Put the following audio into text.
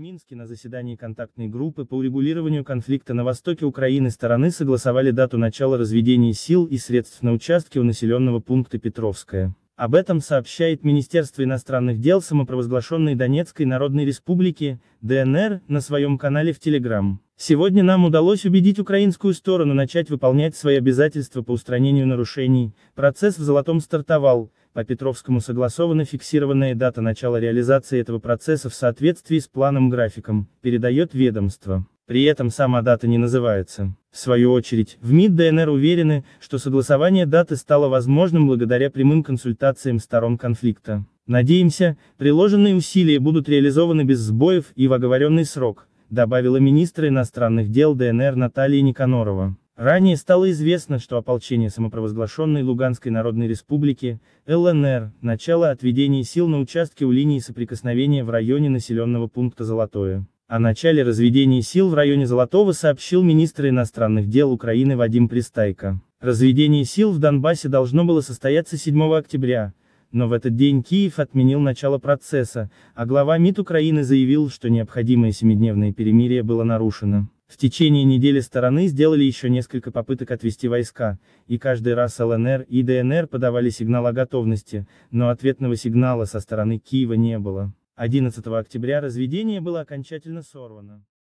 Минске на заседании контактной группы по урегулированию конфликта на востоке Украины стороны согласовали дату начала разведения сил и средств на участке у населенного пункта Петровская. Об этом сообщает Министерство иностранных дел самопровозглашенной Донецкой Народной Республики, ДНР, на своем канале в Телеграм. Сегодня нам удалось убедить украинскую сторону начать выполнять свои обязательства по устранению нарушений, процесс в Золотом стартовал, по Петровскому согласована фиксированная дата начала реализации этого процесса в соответствии с планом-графиком, передает ведомство. При этом сама дата не называется. В свою очередь, в МИД ДНР уверены, что согласование даты стало возможным благодаря прямым консультациям сторон конфликта. Надеемся, приложенные усилия будут реализованы без сбоев и в оговоренный срок, добавила министра иностранных дел ДНР Наталья Никанорова. Ранее стало известно, что ополчение самопровозглашенной Луганской Народной Республики, ЛНР, начало отведения сил на участке у линии соприкосновения в районе населенного пункта Золотое. О начале разведения сил в районе Золотого сообщил министр иностранных дел Украины Вадим Пристайко. Разведение сил в Донбассе должно было состояться 7 октября, но в этот день Киев отменил начало процесса, а глава МИД Украины заявил, что необходимое семидневное перемирие было нарушено. В течение недели стороны сделали еще несколько попыток отвести войска, и каждый раз ЛНР и ДНР подавали сигнал о готовности, но ответного сигнала со стороны Киева не было. 11 октября разведение было окончательно сорвано.